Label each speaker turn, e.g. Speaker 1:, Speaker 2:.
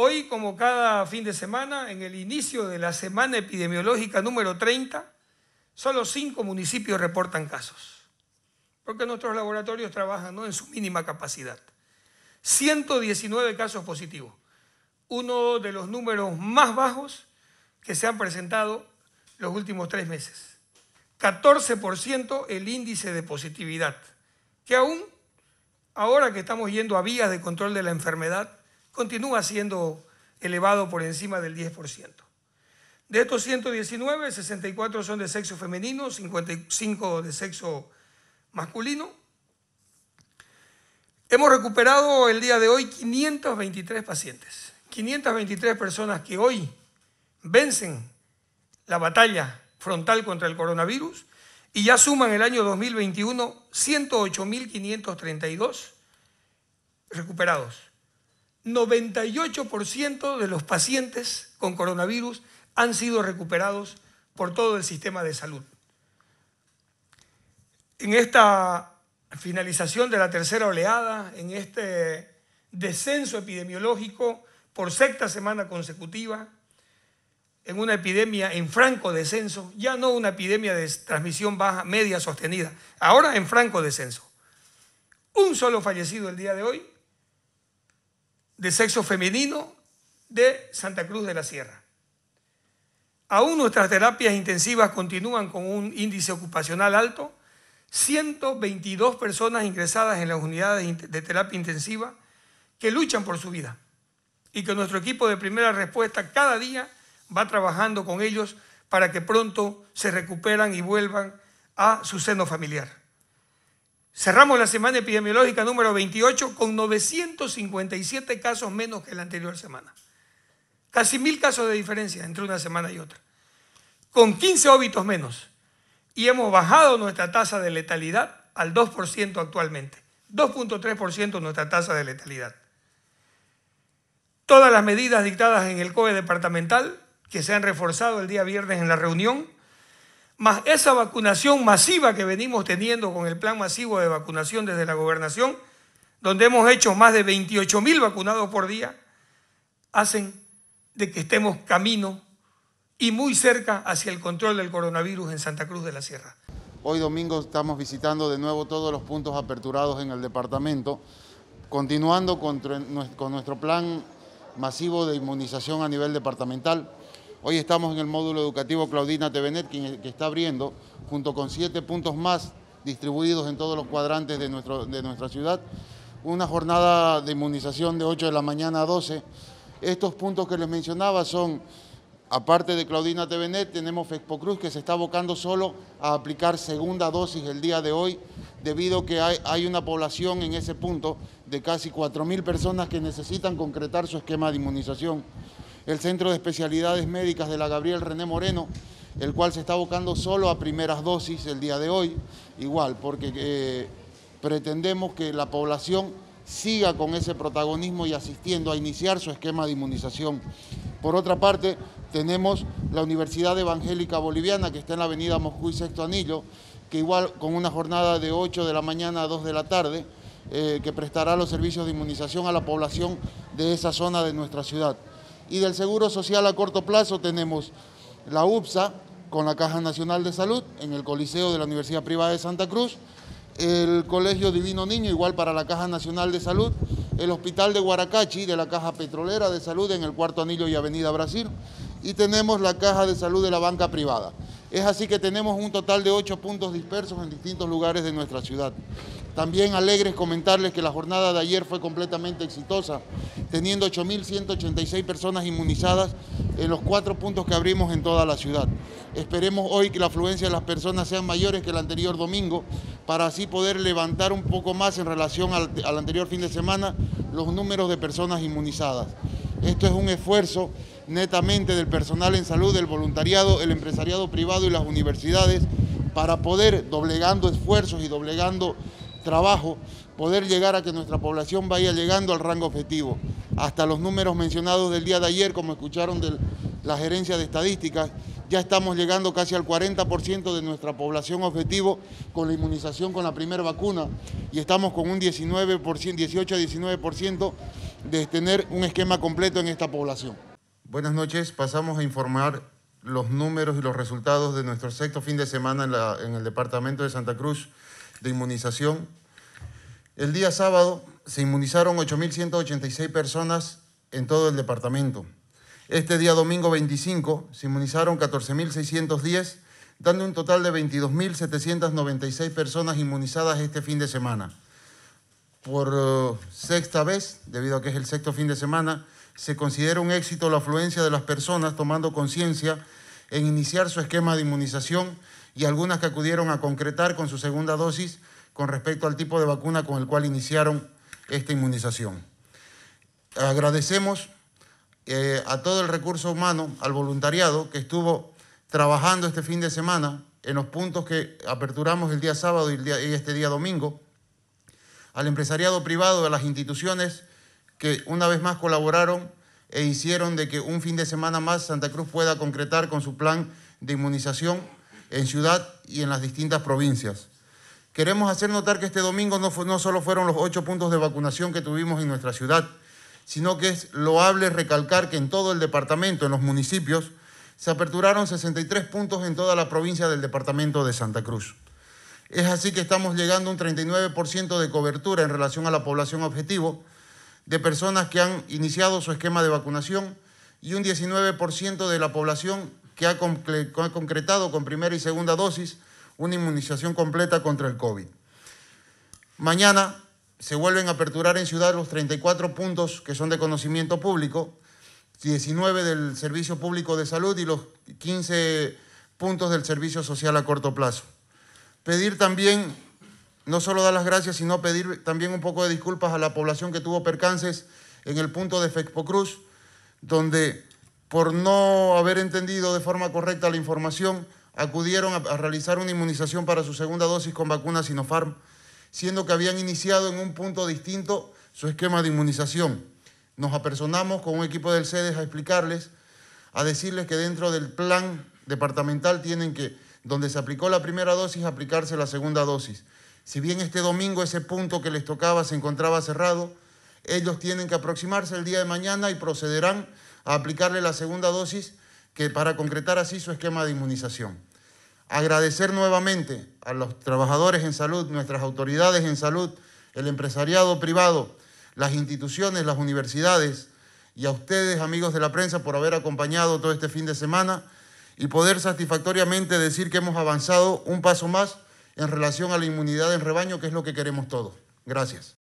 Speaker 1: Hoy, como cada fin de semana, en el inicio de la semana epidemiológica número 30, solo cinco municipios reportan casos, porque nuestros laboratorios trabajan en su mínima capacidad. 119 casos positivos, uno de los números más bajos que se han presentado los últimos tres meses. 14% el índice de positividad, que aún ahora que estamos yendo a vías de control de la enfermedad, continúa siendo elevado por encima del 10%. De estos 119, 64 son de sexo femenino, 55 de sexo masculino. Hemos recuperado el día de hoy 523 pacientes, 523 personas que hoy vencen la batalla frontal contra el coronavirus y ya suman el año 2021 108.532 recuperados. 98% de los pacientes con coronavirus han sido recuperados por todo el sistema de salud. En esta finalización de la tercera oleada, en este descenso epidemiológico por sexta semana consecutiva, en una epidemia en franco descenso, ya no una epidemia de transmisión baja, media sostenida, ahora en franco descenso. Un solo fallecido el día de hoy de sexo femenino de Santa Cruz de la Sierra. Aún nuestras terapias intensivas continúan con un índice ocupacional alto, 122 personas ingresadas en las unidades de terapia intensiva que luchan por su vida y que nuestro equipo de primera respuesta cada día va trabajando con ellos para que pronto se recuperan y vuelvan a su seno familiar. Cerramos la semana epidemiológica número 28 con 957 casos menos que la anterior semana. Casi mil casos de diferencia entre una semana y otra. Con 15 óbitos menos. Y hemos bajado nuestra tasa de letalidad al 2% actualmente. 2.3% nuestra tasa de letalidad. Todas las medidas dictadas en el COE departamental, que se han reforzado el día viernes en la reunión, más esa vacunación masiva que venimos teniendo con el plan masivo de vacunación desde la gobernación, donde hemos hecho más de 28 mil vacunados por día, hacen de que estemos camino y muy cerca hacia el control del coronavirus en Santa Cruz de la Sierra.
Speaker 2: Hoy domingo estamos visitando de nuevo todos los puntos aperturados en el departamento, continuando con nuestro plan masivo de inmunización a nivel departamental. Hoy estamos en el módulo educativo Claudina Tevenet, que, está abriendo, junto con siete puntos más distribuidos en todos los cuadrantes de, nuestra ciudad, una jornada de inmunización de 8 de la mañana a 12. Estos puntos que les mencionaba son Aparte de Claudina Tevenet, tenemos Fexpo Cruz que se está abocando solo a aplicar segunda dosis el día de hoy, debido a que hay, hay una población en ese punto de casi 4.000 personas que necesitan concretar su esquema de inmunización el Centro de Especialidades Médicas de la Gabriel René Moreno, el cual se está abocando solo a primeras dosis el día de hoy, igual, porque eh, pretendemos que la población siga con ese protagonismo y asistiendo a iniciar su esquema de inmunización. Por otra parte, tenemos la Universidad Evangélica Boliviana, que está en la avenida Moscú y Sexto Anillo, que igual con una jornada de 8 de la mañana a 2 de la tarde, eh, que prestará los servicios de inmunización a la población de esa zona de nuestra ciudad. Y del Seguro Social a corto plazo tenemos la UPSA con la Caja Nacional de Salud en el Coliseo de la Universidad Privada de Santa Cruz, el Colegio Divino Niño igual para la Caja Nacional de Salud, el Hospital de Guaracachi de la Caja Petrolera de Salud en el Cuarto Anillo y Avenida Brasil y tenemos la Caja de Salud de la Banca Privada. Es así que tenemos un total de ocho puntos dispersos en distintos lugares de nuestra ciudad. También alegres comentarles que la jornada de ayer fue completamente exitosa, teniendo 8.186 personas inmunizadas en los cuatro puntos que abrimos en toda la ciudad. Esperemos hoy que la afluencia de las personas sean mayores que el anterior domingo, para así poder levantar un poco más en relación al, al anterior fin de semana los números de personas inmunizadas. Esto es un esfuerzo netamente del personal en salud, del voluntariado, el empresariado privado y las universidades para poder, doblegando esfuerzos y doblegando trabajo poder llegar a que nuestra población vaya llegando al rango objetivo. Hasta los números mencionados del día de ayer, como escucharon de la gerencia de estadísticas, ya estamos llegando casi al 40% de nuestra población objetivo con la inmunización con la primera vacuna y estamos con un 19%, 18-19% de tener un esquema completo en esta población. Buenas noches, pasamos a informar los números y los resultados de nuestro sexto fin de semana en el departamento de Santa Cruz de inmunización. El día sábado se inmunizaron 8.186 personas en todo el departamento. Este día domingo 25 se inmunizaron 14.610, dando un total de 22.796 personas inmunizadas este fin de semana. Por eh, sexta vez, debido a que es el sexto fin de semana, se considera un éxito la afluencia de las personas tomando conciencia en iniciar su esquema de inmunización y algunas que acudieron a concretar con su segunda dosis con respecto al tipo de vacuna con el cual iniciaron esta inmunización. Agradecemos eh, a todo el recurso humano, al voluntariado que estuvo trabajando este fin de semana en los puntos que aperturamos el día sábado y, y este día domingo, al empresariado privado, a las instituciones que una vez más colaboraron e hicieron de que un fin de semana más Santa Cruz pueda concretar con su plan de inmunización en ciudad y en las distintas provincias. Queremos hacer notar que este domingo no, solo fueron los ocho puntos de vacunación que tuvimos en nuestra ciudad, sino que es loable recalcar que en todo el departamento, en los municipios, se aperturaron 63 puntos en toda la provincia del departamento de Santa Cruz. Es así que estamos llegando a un 39% de cobertura en relación a la población objetivo de personas que han iniciado su esquema de vacunación y un 19% de la población que ha, concretado con primera y segunda dosis una inmunización completa contra el COVID. Mañana se vuelven a aperturar en ciudad los 34 puntos que son de conocimiento público, 19 del Servicio Público de Salud y los 15 puntos del Servicio Social a corto plazo. Pedir también, no solo dar las gracias, sino pedir también un poco de disculpas a la población que tuvo percances en el punto de Cruz, donde por no haber entendido de forma correcta la información, acudieron a, realizar una inmunización para su segunda dosis con vacuna Sinopharm, siendo que habían iniciado en un punto distinto su esquema de inmunización. Nos apersonamos con un equipo del CEDES a explicarles, a decirles que dentro del plan departamental tienen que, donde se aplicó la primera dosis, aplicarse la segunda dosis. Si bien este domingo ese punto que les tocaba se encontraba cerrado, ellos tienen que aproximarse el día de mañana y procederán a aplicarle la segunda dosis que para concretar así su esquema de inmunización. Agradecer nuevamente a los trabajadores en salud, nuestras autoridades en salud, el empresariado privado, las instituciones, las universidades y a ustedes, amigos de la prensa, por haber acompañado todo este fin de semana y poder satisfactoriamente decir que hemos avanzado un paso más en relación a la inmunidad en rebaño, que es lo que queremos todos.
Speaker 1: Gracias.